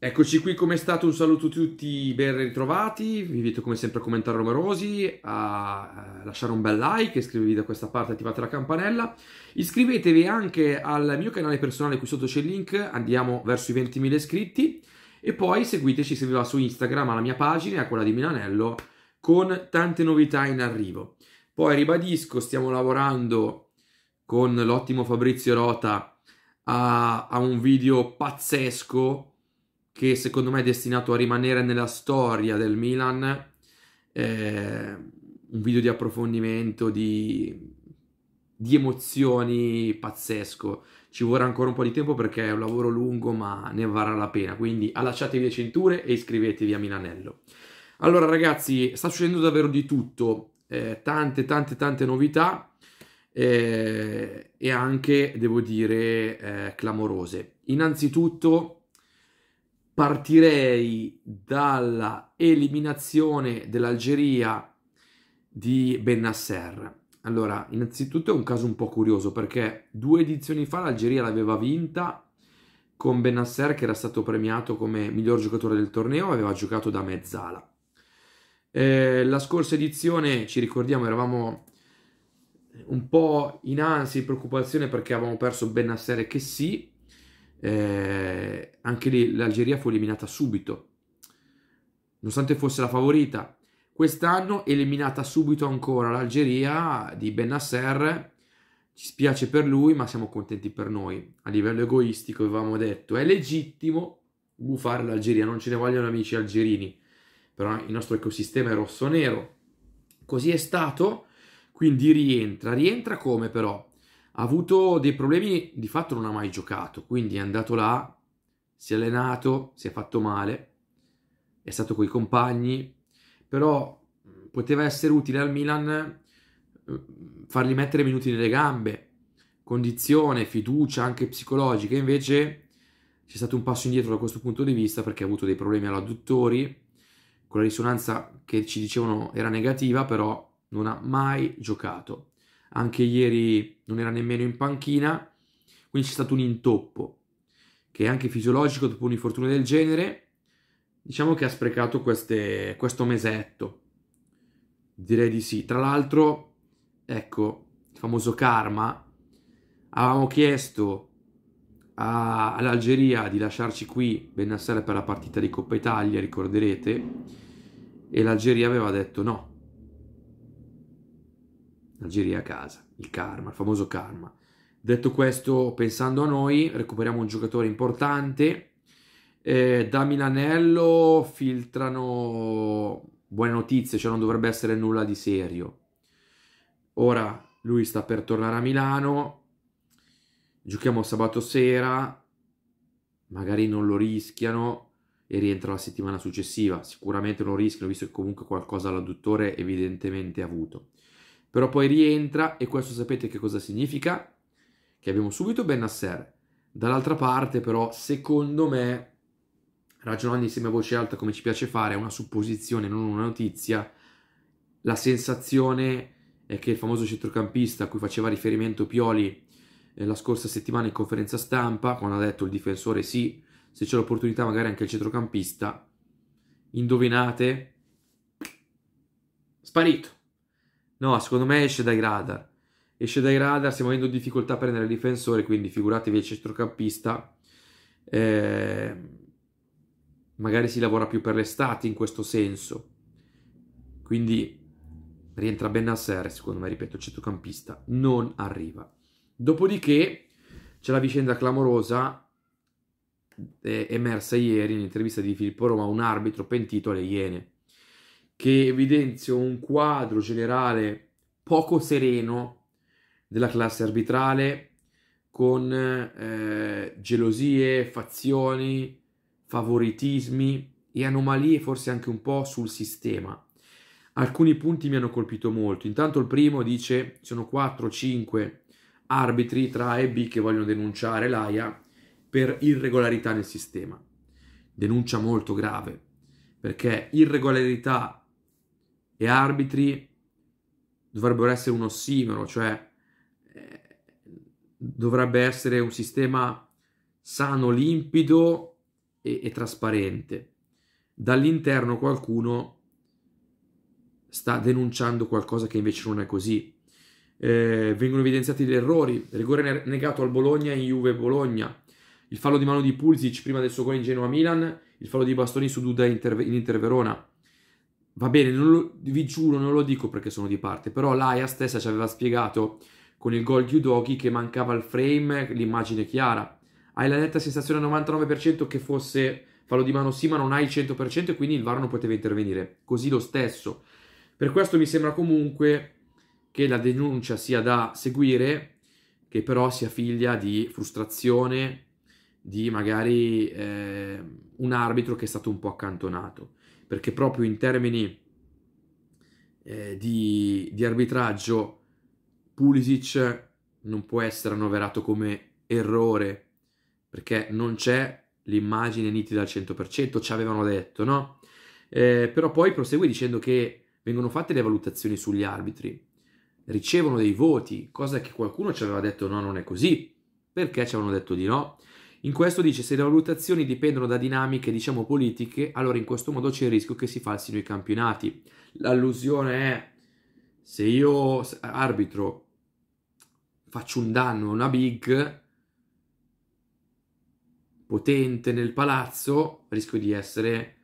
Eccoci qui, come è stato? Un saluto a tutti, ben ritrovati. Vi invito come sempre a commentare numerosi, a lasciare un bel like, iscrivetevi da questa parte, attivate la campanella. Iscrivetevi anche al mio canale personale, qui sotto c'è il link, andiamo verso i 20.000 iscritti. E poi seguiteci se vi va su Instagram alla mia pagina a quella di Milanello con tante novità in arrivo. Poi ribadisco, stiamo lavorando con l'ottimo Fabrizio Rota a, a un video pazzesco che secondo me è destinato a rimanere nella storia del Milan. Eh, un video di approfondimento, di, di emozioni pazzesco. Ci vorrà ancora un po' di tempo perché è un lavoro lungo, ma ne varrà la pena. Quindi allacciatevi le cinture e iscrivetevi a Milanello. Allora, ragazzi, sta succedendo davvero di tutto. Eh, tante, tante, tante novità. Eh, e anche, devo dire, eh, clamorose. Innanzitutto, partirei dalla eliminazione dell'Algeria di Ben Nasser. Allora, innanzitutto è un caso un po' curioso perché due edizioni fa l'Algeria l'aveva vinta con Ben Nasser che era stato premiato come miglior giocatore del torneo, aveva giocato da mezzala. Eh, la scorsa edizione, ci ricordiamo, eravamo un po' in ansia e preoccupazione perché avevamo perso Ben Nasser e sì, eh, anche lì l'Algeria fu eliminata subito, nonostante fosse la favorita. Quest'anno eliminata subito ancora l'Algeria di Benasser. Ci spiace per lui, ma siamo contenti per noi. A livello egoistico avevamo detto, è legittimo buffare l'Algeria, non ce ne vogliono amici algerini, però il nostro ecosistema è rosso-nero. Così è stato, quindi rientra. Rientra come però? ha avuto dei problemi, di fatto non ha mai giocato, quindi è andato là, si è allenato, si è fatto male, è stato coi compagni, però poteva essere utile al Milan fargli mettere minuti nelle gambe, condizione, fiducia anche psicologica, invece c'è stato un passo indietro da questo punto di vista perché ha avuto dei problemi all'adduttori, con la risonanza che ci dicevano era negativa, però non ha mai giocato anche ieri non era nemmeno in panchina, quindi c'è stato un intoppo che è anche fisiologico dopo un'infortunio del genere, diciamo che ha sprecato queste, questo mesetto. Direi di sì. Tra l'altro, ecco, il famoso karma, avevamo chiesto a, all'Algeria di lasciarci qui Bennassere per la partita di Coppa Italia, ricorderete, e l'Algeria aveva detto no, Algeria a casa, il karma, il famoso karma. Detto questo, pensando a noi, recuperiamo un giocatore importante. Eh, da Milanello filtrano buone notizie, cioè non dovrebbe essere nulla di serio. Ora lui sta per tornare a Milano. Giochiamo sabato sera. Magari non lo rischiano e rientra la settimana successiva. Sicuramente non rischiano, visto che comunque qualcosa l'adduttore evidentemente ha avuto. Però poi rientra e questo sapete che cosa significa? Che abbiamo subito Ben Nasser. Dall'altra parte però, secondo me, ragionando insieme a voce alta come ci piace fare, è una supposizione, non una notizia, la sensazione è che il famoso centrocampista a cui faceva riferimento Pioli eh, la scorsa settimana in conferenza stampa, quando ha detto il difensore sì, se c'è l'opportunità magari anche il centrocampista, indovinate, sparito. No, secondo me esce dai radar. Esce dai radar, stiamo avendo difficoltà a prendere il difensore, quindi figuratevi il centrocampista. Eh, magari si lavora più per l'estate in questo senso. Quindi rientra Ben a Nasser, secondo me, ripeto, il centrocampista. Non arriva. Dopodiché c'è la vicenda clamorosa eh, emersa ieri in intervista di Filippo Roma, un arbitro pentito alle Iene che evidenzio un quadro generale poco sereno della classe arbitrale con eh, gelosie, fazioni, favoritismi e anomalie forse anche un po' sul sistema. Alcuni punti mi hanno colpito molto. Intanto il primo dice sono 4-5 arbitri tra A e B che vogliono denunciare l'AIA per irregolarità nel sistema. Denuncia molto grave, perché irregolarità e arbitri dovrebbero essere un ossimero, cioè eh, dovrebbe essere un sistema sano, limpido e, e trasparente. Dall'interno qualcuno sta denunciando qualcosa che invece non è così. Eh, vengono evidenziati gli errori, rigore negato al Bologna in Juve-Bologna, il fallo di mano di Pulsic prima del suo gol in Genoa-Milan, il fallo di Bastoni su Duda in Inter-Verona. Va bene, lo, vi giuro, non lo dico perché sono di parte, però l'AIA stessa ci aveva spiegato con il gol di Udoki che mancava il frame, l'immagine chiara. Hai la netta sensazione al 99% che fosse fallo di mano sì, ma non hai il 100% e quindi il VAR non poteva intervenire. Così lo stesso. Per questo mi sembra comunque che la denuncia sia da seguire, che però sia figlia di frustrazione di magari eh, un arbitro che è stato un po' accantonato perché proprio in termini eh, di, di arbitraggio Pulisic non può essere annoverato come errore perché non c'è l'immagine nitida al 100%, ci avevano detto, no? Eh, però poi prosegue dicendo che vengono fatte le valutazioni sugli arbitri, ricevono dei voti, cosa che qualcuno ci aveva detto no, non è così, perché ci avevano detto di no? In questo dice se le valutazioni dipendono da dinamiche, diciamo, politiche, allora in questo modo c'è il rischio che si falsino i campionati. L'allusione è se io arbitro faccio un danno a una big potente nel palazzo, rischio di essere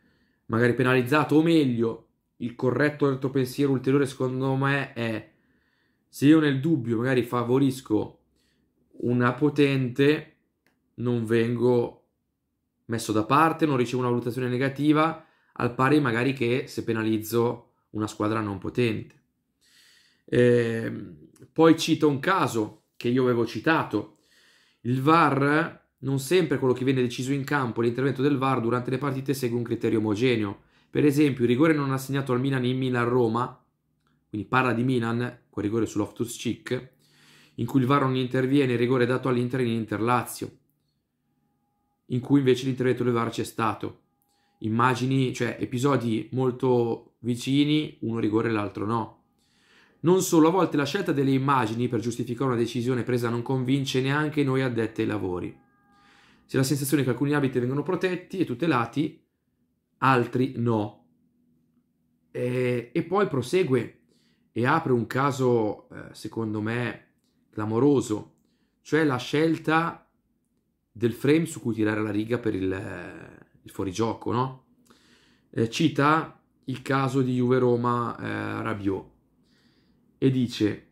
magari penalizzato o meglio, il corretto altro pensiero ulteriore secondo me è se io nel dubbio magari favorisco una potente non vengo messo da parte, non ricevo una valutazione negativa, al pari magari che se penalizzo una squadra non potente. Eh, poi cito un caso che io avevo citato. Il VAR, non sempre quello che viene deciso in campo, l'intervento del VAR durante le partite segue un criterio omogeneo. Per esempio, il rigore non assegnato al Milan in Milan-Roma, quindi parla di Milan, quel rigore sull'Oftus loftus in cui il VAR non interviene, il rigore dato all'Inter in Inter-Lazio in cui invece l'intervento del VAR c'è stato. Immagini, cioè episodi molto vicini, uno rigore e l'altro no. Non solo, a volte la scelta delle immagini per giustificare una decisione presa non convince neanche noi addetti ai lavori. Si la sensazione che alcuni abiti vengono protetti e tutelati, altri no. E, e poi prosegue e apre un caso, eh, secondo me, clamoroso, cioè la scelta del frame su cui tirare la riga per il, il fuorigioco, no? Eh, cita il caso di Juve-Roma eh, Rabiot e dice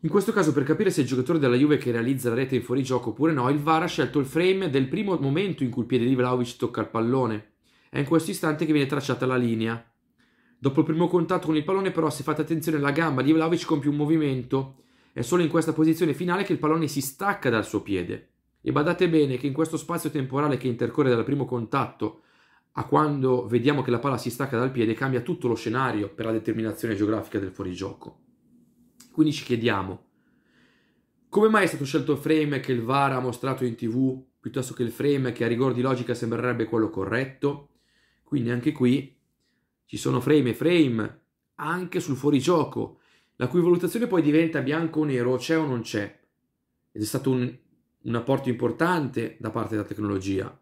in questo caso, per capire se il giocatore della Juve che realizza la rete in fuorigioco oppure no, il VAR ha scelto il frame del primo momento in cui il piede di Vlaovic tocca il pallone. È in questo istante che viene tracciata la linea. Dopo il primo contatto con il pallone, però, se fate attenzione, la gamba di Vlaovic compie un movimento. È solo in questa posizione finale che il pallone si stacca dal suo piede. E badate bene che in questo spazio temporale che intercorre dal primo contatto a quando vediamo che la palla si stacca dal piede cambia tutto lo scenario per la determinazione geografica del fuorigioco. Quindi ci chiediamo, come mai è stato scelto il frame che il VAR ha mostrato in tv piuttosto che il frame che a rigor di logica sembrerebbe quello corretto? Quindi anche qui ci sono frame e frame anche sul fuorigioco, la cui valutazione poi diventa bianco o nero, c'è o non c'è. Ed è stato un un apporto importante da parte della tecnologia,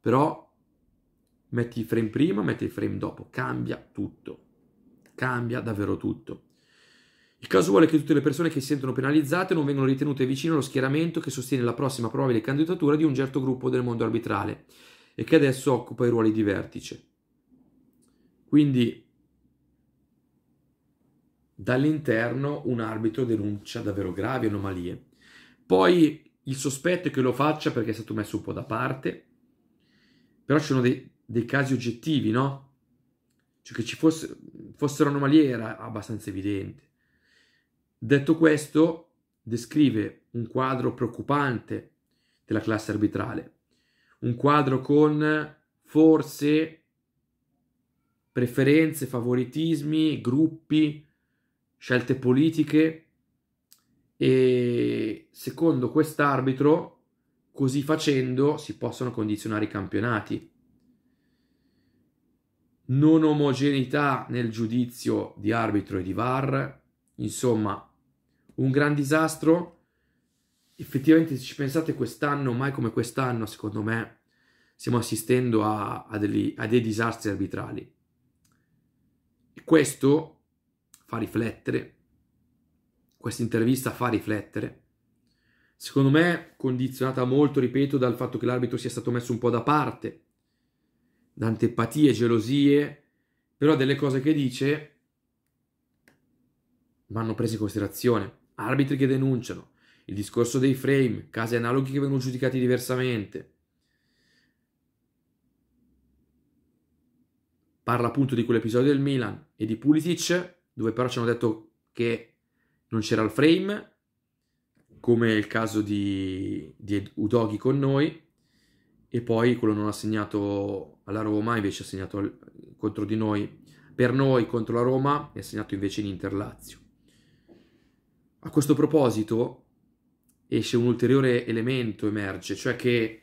però metti il frame prima, metti il frame dopo, cambia tutto, cambia davvero tutto. Il caso vuole che tutte le persone che si sentono penalizzate non vengano ritenute vicino allo schieramento che sostiene la prossima probabile candidatura di un certo gruppo del mondo arbitrale e che adesso occupa i ruoli di vertice. Quindi dall'interno un arbitro denuncia davvero gravi anomalie. Poi il sospetto è che lo faccia perché è stato messo un po' da parte, però ci sono dei, dei casi oggettivi, no? Cioè che ci fosse, fossero anomalie era abbastanza evidente. Detto questo, descrive un quadro preoccupante della classe arbitrale, un quadro con forse preferenze, favoritismi, gruppi, scelte politiche e secondo quest'arbitro così facendo si possono condizionare i campionati. Non omogeneità nel giudizio di arbitro e di VAR, insomma, un gran disastro. Effettivamente, se ci pensate quest'anno, mai come quest'anno, secondo me, stiamo assistendo a, a, degli, a dei disastri arbitrali. E questo fa riflettere questa intervista fa riflettere. Secondo me condizionata molto, ripeto, dal fatto che l'arbitro sia stato messo un po' da parte, da antipatie, gelosie, però delle cose che dice vanno prese in considerazione. Arbitri che denunciano, il discorso dei frame, casi analoghi che vengono giudicati diversamente. Parla appunto di quell'episodio del Milan e di Pulisic, dove però ci hanno detto che non c'era il frame, come il caso di, di Udoghi con noi, e poi quello non ha segnato alla Roma, invece ha segnato contro di noi, per noi contro la Roma, e ha segnato invece in Inter Lazio. A questo proposito esce un ulteriore elemento, emerge, cioè che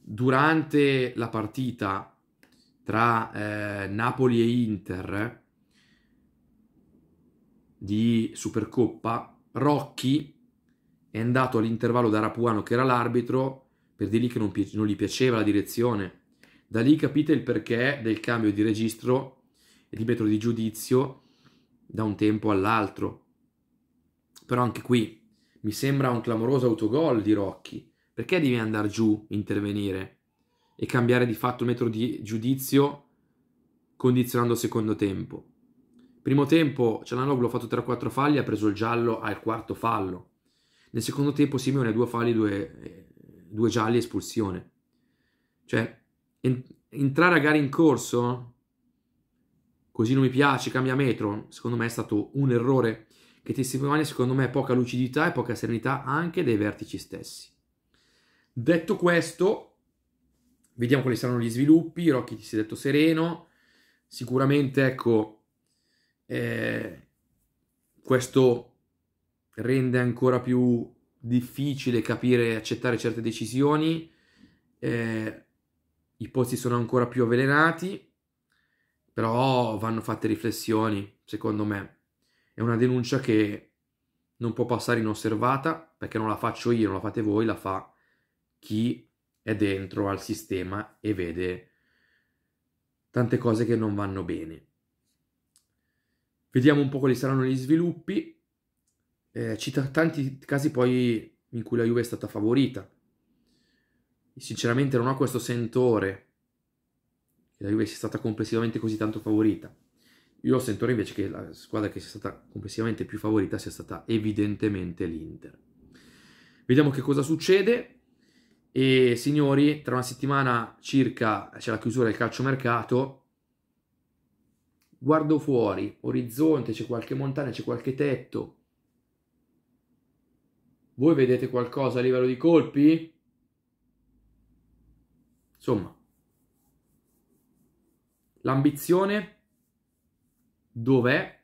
durante la partita tra eh, Napoli e Inter, di Supercoppa, Rocchi è andato all'intervallo da Rapuano, che era l'arbitro, per dirgli che non, pi- non gli piaceva la direzione. Da lì capite il perché del cambio di registro e di metodo di giudizio da un tempo all'altro. Però anche qui mi sembra un clamoroso autogol di Rocchi. Perché devi andare giù, intervenire e cambiare di fatto il metodo di giudizio condizionando il secondo tempo? Primo tempo Cialanoglu ha fatto 3-4 falli, ha preso il giallo al quarto fallo. Nel secondo tempo Simeone ha due falli, due, eh, due gialli, espulsione. Cioè, entrare a gara in corso, così non mi piace, cambia metro, secondo me è stato un errore che testimonia secondo me poca lucidità e poca serenità anche dei vertici stessi. Detto questo, vediamo quali saranno gli sviluppi, Rocchi ti si è detto sereno, sicuramente ecco eh, questo rende ancora più difficile capire e accettare certe decisioni, eh, i pozzi sono ancora più avvelenati, però vanno fatte riflessioni, secondo me. È una denuncia che non può passare inosservata, perché non la faccio io, non la fate voi, la fa chi è dentro al sistema e vede tante cose che non vanno bene. Vediamo un po' quali saranno gli sviluppi. Eh, cita tanti casi poi in cui la Juve è stata favorita. Sinceramente non ho questo sentore che la Juve sia stata complessivamente così tanto favorita. Io ho sentore invece che la squadra che sia stata complessivamente più favorita sia stata evidentemente l'Inter. Vediamo che cosa succede. E signori, tra una settimana circa c'è la chiusura del calciomercato guardo fuori, orizzonte, c'è qualche montagna, c'è qualche tetto. Voi vedete qualcosa a livello di colpi? Insomma, l'ambizione dov'è?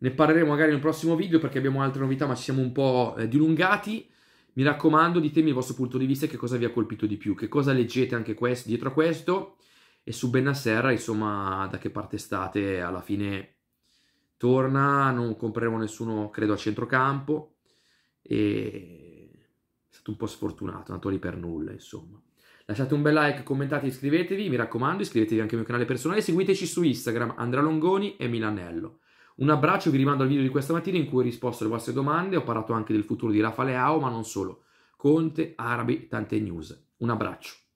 Ne parleremo magari nel prossimo video perché abbiamo altre novità, ma ci siamo un po' eh, dilungati. Mi raccomando, ditemi il vostro punto di vista e che cosa vi ha colpito di più, che cosa leggete anche questo, dietro a questo. E su Benasserra, insomma, da che parte state? Alla fine torna, non compreremo nessuno, credo, a centrocampo. E è stato un po' sfortunato, nato lì per nulla, insomma. Lasciate un bel like, commentate, iscrivetevi, mi raccomando, iscrivetevi anche al mio canale personale, e seguiteci su Instagram, Andrea Longoni e Milanello. Un abbraccio, vi rimando al video di questa mattina in cui ho risposto alle vostre domande, ho parlato anche del futuro di Rafa Leao, ma non solo. Conte, Arabi, tante news. Un abbraccio.